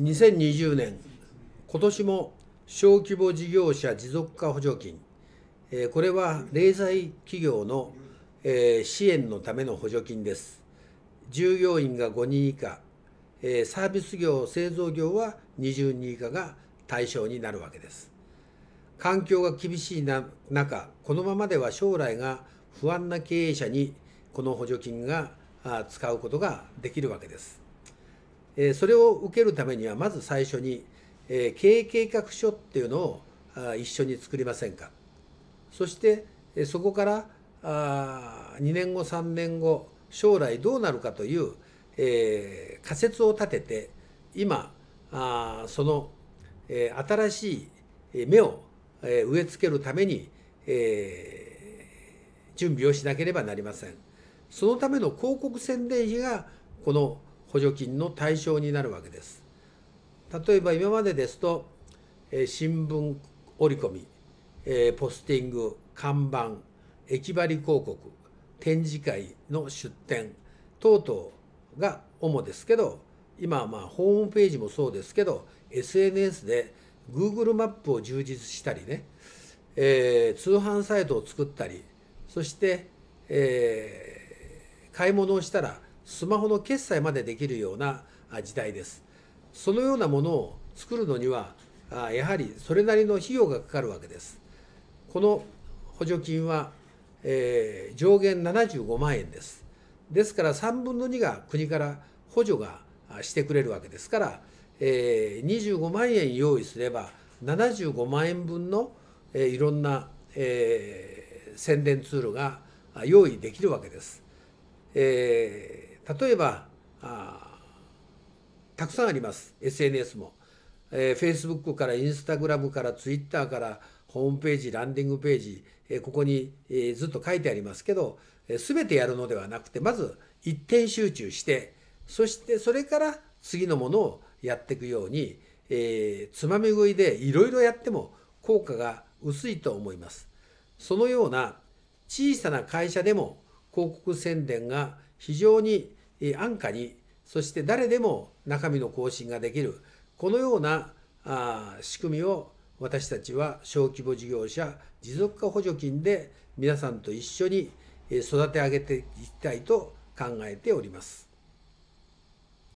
2020年今年も小規模事業者持続化補助金これは零細企業の支援のための補助金です従業員が5人以下サービス業製造業は20人以下が対象になるわけです環境が厳しい中このままでは将来が不安な経営者にこの補助金が使うことができるわけですえそれを受けるためにはまず最初に、え経営計画書っていうのをあ一緒に作りませんかそして、えそこからあ2年後3年後将来どうなるかという、え仮説を立てて今あその、え新しい芽を、え植え付けるために、え準備をしなければなりません。そのための広告宣伝費がこの補助金の対象になるわけです。例えば今までですと、えー、新聞折り込み、えー、ポスティング看板駅張り広告展示会の出展等々が主ですけど今はまあホームページもそうですけど SNS で Google マップを充実したりね、えー、通販サイトを作ったりそして、えー、買い物をしたらスマホの決済までできるような時代です。そのようなものを作るのにはやはりそれなりの費用がかかるわけです。この補助金は、えー、上限75万円です。ですから3分の2が国から補助がしてくれるわけですから、えー、25万円用意すれば75万円分の、えー、いろんな、えー、宣伝ツールが用意できるわけです。えー例えばたくさんあります SNS も、えー、Facebook から Instagram から Twitter からホームページランディングページ、えー、ここに、えー、ずっと書いてありますけど、えー、全てやるのではなくてまず一点集中してそしてそれから次のものをやっていくように、えー、つまみ食いでいろいろやっても効果が薄いと思います。そのような小さな会社でも広告宣伝が非常に安価にそして誰でも中身の更新ができるこのような仕組みを私たちは小規模事業者持続化補助金で皆さんと一緒に育て上げていきたいと考えております。